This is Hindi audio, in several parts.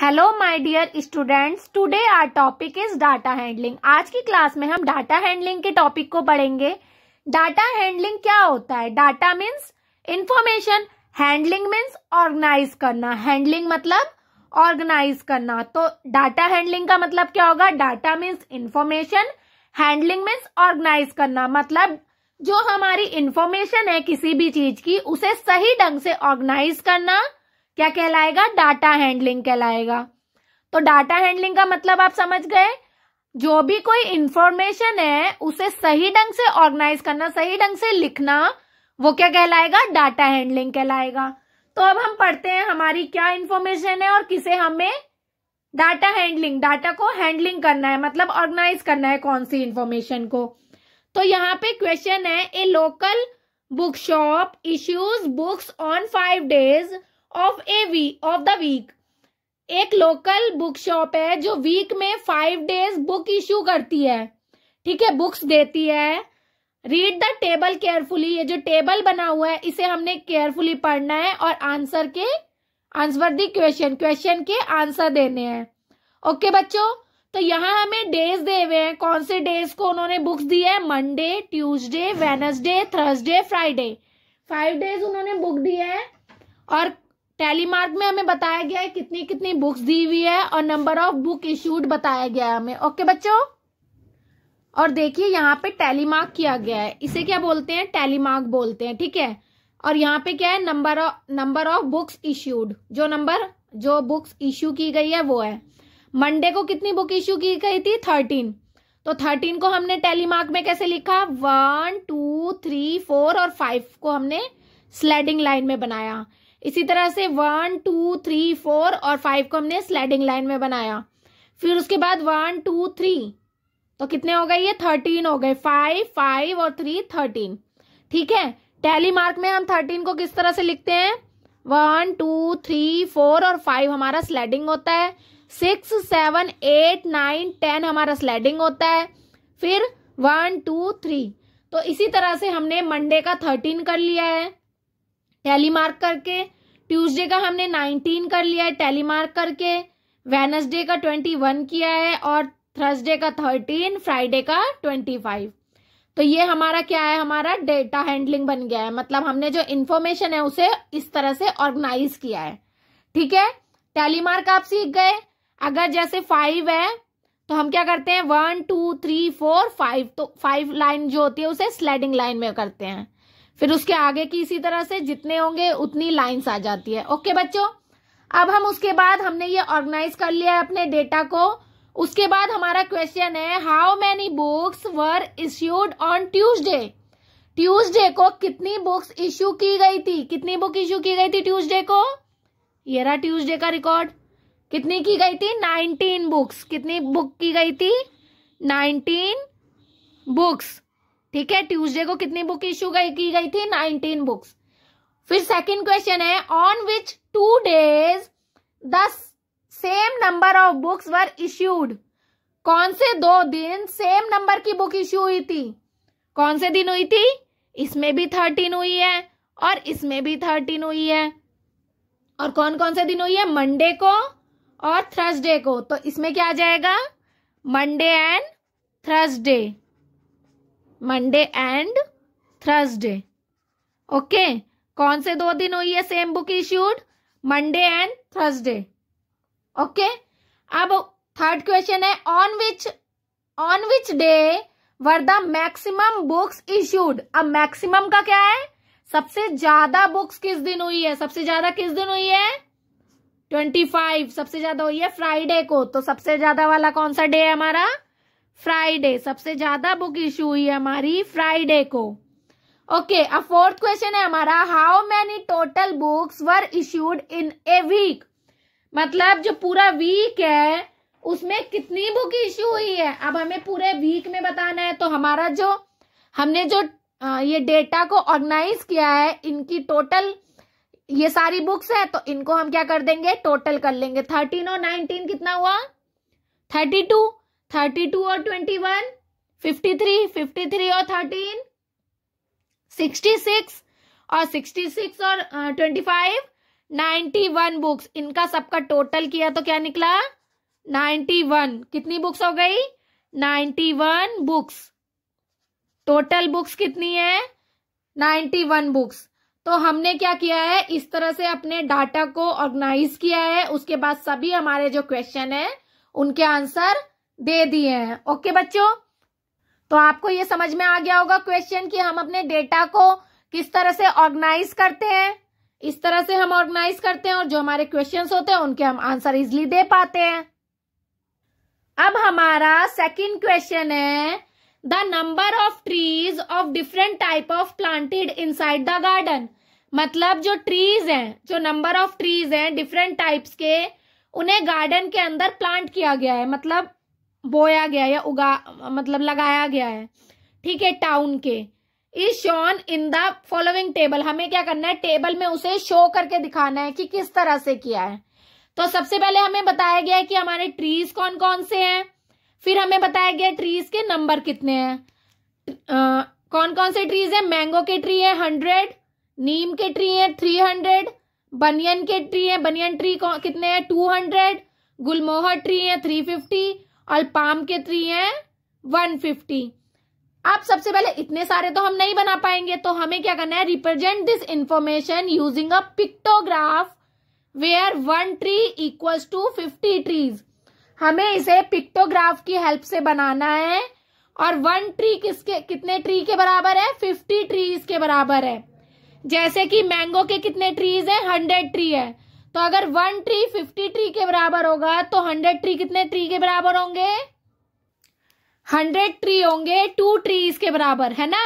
hello my dear students today our topic is data handling आज की क्लास में हम डाटा हैंडलिंग के टॉपिक को पढ़ेंगे डाटा हैंडलिंग क्या होता है data means information handling means organise करना हैंडलिंग मतलब ऑर्गेनाइज करना तो डाटा हैंडलिंग का मतलब क्या होगा data means information handling means organise करना मतलब जो हमारी इंफॉर्मेशन है किसी भी चीज की उसे सही ढंग से ऑर्गेनाइज करना क्या कहलाएगा डाटा हैंडलिंग कहलाएगा तो डाटा हैंडलिंग का मतलब आप समझ गए जो भी कोई इंफॉर्मेशन है उसे सही ढंग से ऑर्गेनाइज करना सही ढंग से लिखना वो क्या कहलाएगा डाटा हैंडलिंग कहलाएगा तो अब हम पढ़ते हैं हमारी क्या इंफॉर्मेशन है और किसे हमें डाटा हैंडलिंग डाटा को हैंडलिंग करना है मतलब ऑर्गेनाइज करना है कौन सी इंफॉर्मेशन को तो यहाँ पे क्वेश्चन है a local book shop issues books on five days of a week of the week एक लोकल बुक शॉप है जो वीक में फाइव डेज बुक इश्यू करती है ठीक है बुक्स देती है रीड द टेबल केयरफुली ये जो टेबल बना हुआ है इसे हमने केयरफुली पढ़ना है और आंसर के आंसर दी क्वेश्चन क्वेश्चन के आंसर देने हैं ओके okay, बच्चों तो यहाँ हमें डेज दे हुए हैं कौन से डेज को उन्होंने बुक्स दी है Monday Tuesday Wednesday Thursday Friday five days उन्होंने बुक दी है और टेलीमार्क में हमें बताया गया है कितनी कितनी बुक्स दी हुई है और नंबर ऑफ बुक इशूड बताया गया है हमें ओके बच्चों और देखिए यहाँ पे टेलीमार्क किया गया है इसे क्या बोलते हैं टेलीमार्क बोलते हैं ठीक है और यहाँ पे क्या है number of number of books issued जो नंबर जो बुक्स इश्यू की गई है वो है मंडे को कितनी बुक इश्यू की गई थी थर्टीन तो थर्टीन को हमने टेलीमार्क में कैसे लिखा वन टू थ्री फोर और फाइव को हमने स्लेडिंग लाइन में बनाया इसी तरह से वन टू थ्री फोर और फाइव को हमने स्लाइडिंग लाइन में बनाया फिर उसके बाद वन टू थ्री तो कितने हो गए ये थर्टीन हो गए फाइव फाइव और थ्री थर्टीन ठीक है टैली मार्क में हम थर्टीन को किस तरह से लिखते हैं वन टू थ्री फोर और फाइव हमारा स्लैडिंग होता है six seven eight nine ten हमारा स्लैडिंग होता है फिर वन टू थ्री तो इसी तरह से हमने मंडे का थर्टीन कर लिया है टैली मार्क करके ट्यूसडे का हमने नाइनटीन कर लिया है टेलीमार्क करके वेनसडे का ट्वेंटी वन किया है और थर्सडे का थर्टीन फ्राइडे का ट्वेंटी फाइव तो ये हमारा क्या है हमारा डेटा हैंडलिंग बन गया है मतलब हमने जो इन्फॉर्मेशन है उसे इस तरह से ऑर्गेनाइज किया है ठीक है टेलीमार्क आप सीख गए अगर जैसे फाइव है तो हम क्या करते हैं one two three four five तो फाइव लाइन जो होती है उसे स्लाइडिंग लाइन में करते हैं फिर उसके आगे की इसी तरह से जितने होंगे उतनी लाइन्स आ जाती है ओके बच्चों अब हम उसके बाद हमने ये ऑर्गेनाइज कर लिया है अपने डेटा को उसके बाद हमारा क्वेश्चन है how many books were issued on Tuesday Tuesday को कितनी बुक्स इश्यू की गई थी कितनी बुक इश्यू की गई थी ट्यूसडे को ये रहा ट्यूसडे का रिकॉर्ड कितनी की गई थी नाइनटीन बुक्स कितनी बुक की गई थी नाइनटीन बुक्स ठीक है ट्यूसडे को कितनी बुक इश्यू की गई थी नाइनटीन बुक्स फिर सेकंड क्वेश्चन है on which two days the same number of books were issued कौन से दो दिन सेम नंबर की बुक इश्यू हुई थी कौन से दिन हुई थी इसमें भी थर्टीन हुई है और इसमें भी थर्टीन हुई है और कौन कौन से दिन हुई है मंडे को और थर्सडे को तो इसमें क्या आ जाएगा Monday and Thursday Monday and Thursday okay कौन से दो दिन हुई है same book issued Monday and Thursday okay अब थर्ड क्वेश्चन है on which on which day were the maximum books issued अब मैक्सिमम का क्या है सबसे ज्यादा बुक्स किस दिन हुई है सबसे ज्यादा किस दिन हुई है ट्वेंटी फाइव सबसे ज्यादा हुई है फ्राइडे को तो सबसे ज्यादा वाला कौन सा डे है हमारा फ्राइडे सबसे ज्यादा बुक इशू हुई है हमारी फ्राइडे को ओके अब फोर्थ क्वेश्चन है हमारा how many total books were issued in a week मतलब जो पूरा वीक है उसमें कितनी बुक इशू हुई है अब हमें पूरे वीक में बताना है तो हमारा जो हमने जो ये डेटा को ऑर्गेनाइज किया है इनकी टोटल ये सारी बुक्स है तो इनको हम क्या कर देंगे टोटल कर लेंगे थर्टीन और नाइनटीन कितना हुआ थर्टी टू थर्टी टू और twenty one fifty three fifty three और थर्टीन सिक्सटी सिक्स और सिक्सटी सिक्स और twenty five ninety one books इनका सबका टोटल किया तो क्या निकला नाइन्टी वन कितनी बुक्स हो गई ninety one books total books कितनी है नाइन्टी वन बुक्स तो हमने क्या किया है इस तरह से अपने डाटा को ऑर्गेनाइज किया है उसके बाद सभी हमारे जो क्वेश्चन है उनके आंसर दे दिए हैं ओके बच्चों तो आपको ये समझ में आ गया होगा क्वेश्चन कि हम अपने डेटा को किस तरह से ऑर्गेनाइज करते हैं इस तरह से हम ऑर्गेनाइज करते हैं और जो हमारे क्वेश्चंस होते हैं उनके हम आंसर इजिली दे पाते हैं अब हमारा सेकंड क्वेश्चन है the number of trees of different type of planted inside the garden मतलब जो ट्रीज हैं जो नंबर ऑफ ट्रीज हैं डिफरेंट टाइप्स के उन्हें गार्डन के अंदर प्लांट किया गया है मतलब बोया गया या उगा मतलब लगाया गया है ठीक है टाउन के is shown in the following table हमें क्या करना है टेबल में उसे शो करके दिखाना है कि किस तरह से किया है तो सबसे पहले हमें बताया गया है कि हमारे ट्रीज कौन कौन से हैं फिर हमें बताया गया ट्रीज के नंबर कितने हैं कौन कौन से ट्रीज है मैंगो के ट्री है हंड्रेड नीम के ट्री है थ्री हंड्रेड बनियन के ट्री है बनियन ट्री कितने हैं टू हंड्रेड गुलमोहर ट्री है थ्री फिफ्टी और पाम के थ्री हैं 150 अब सबसे पहले इतने सारे तो हम नहीं बना पाएंगे तो हमें क्या करना है represent this information using a pictograph where one tree equals to fifty trees हमें इसे पिक्टोग्राफ की हेल्प से बनाना है और वन ट्री किसके कितने ट्री के बराबर है फिफ्टी ट्रीज के बराबर है जैसे कि मैंगो के कितने ट्रीज है हंड्रेड ट्री है तो अगर वन ट्री फिफ्टी ट्री के बराबर होगा तो हंड्रेड ट्री कितने ट्री के बराबर होंगे हंड्रेड ट्री होंगे टू ट्रीज के बराबर है ना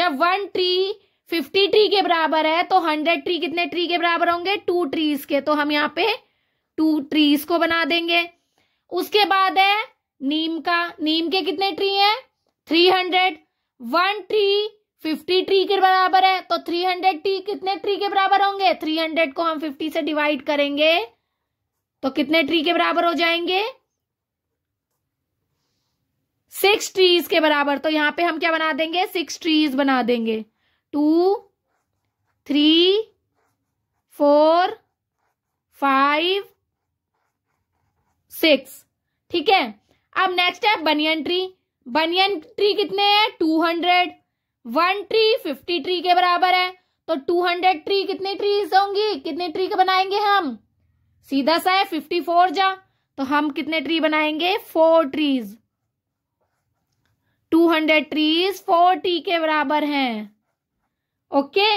जब वन ट्री फिफ्टी ट्री के बराबर है तो हंड्रेड ट्री कितने ट्री के बराबर होंगे टू ट्रीज के तो हम यहाँ पे टू ट्रीज को बना देंगे उसके बाद है नीम का नीम के कितने ट्री है three hundred one tree fifty tree के बराबर है तो थ्री हंड्रेड टी कितने ट्री के बराबर होंगे थ्री हंड्रेड को हम फिफ्टी से डिवाइड करेंगे तो कितने ट्री के बराबर हो जाएंगे सिक्स ट्रीज के बराबर तो यहां पे हम क्या बना देंगे सिक्स ट्रीज बना देंगे two three four five six ठीक है अब नेक्स्ट है बनियन ट्री बनियन ट्री कितने हैं two hundred one tree fifty tree के बराबर है तो टू हंड्रेड ट्री कितने ट्रीज होंगी कितने ट्री का बनाएंगे हम सीधा सा है फिफ्टी फोर जा तो हम कितने ट्री बनाएंगे four trees two hundred trees four tree के बराबर हैं ओके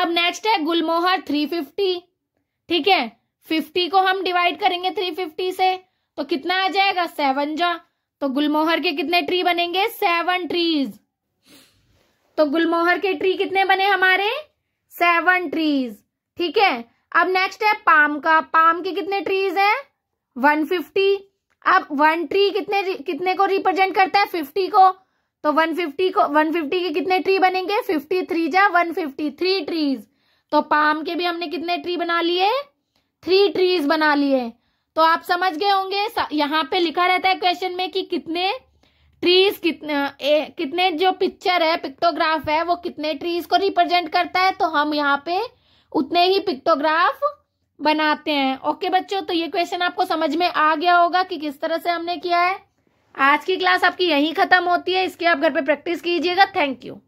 अब नेक्स्ट है गुलमोहर थ्री फिफ्टी ठीक है फिफ्टी को हम डिवाइड करेंगे थ्री फिफ्टी से तो कितना आ जाएगा सेवन जा तो गुलमोहर के कितने ट्री बनेंगे सेवन ट्रीज तो गुलमोहर के ट्री कितने बने हमारे सेवन ट्रीज ठीक है अब नेक्स्ट है पाम का पाम के कितने ट्रीज है वन फिफ्टी अब वन ट्री कितने कितने को रिप्रेजेंट करता है फिफ्टी को तो वन फिफ्टी को वन फिफ्टी के कितने ट्री बनेंगे फिफ्टी थ्री जा वन फिफ्टी थ्री ट्रीज तो पाम के भी हमने कितने ट्री बना लिए थ्री ट्रीज बना लिए तो आप समझ गए होंगे यहाँ पे लिखा रहता है क्वेश्चन में कि कितने ट्रीज कितने ए, कितने जो पिक्चर है पिक्टोग्राफ है वो कितने ट्रीज को रिप्रेजेंट करता है तो हम यहाँ पे उतने ही पिक्टोग्राफ बनाते हैं ओके बच्चों तो ये क्वेश्चन आपको समझ में आ गया होगा कि किस तरह से हमने किया है आज की क्लास आपकी यहीं खत्म होती है इसके आप घर पे प्रैक्टिस कीजिएगा थैंक यू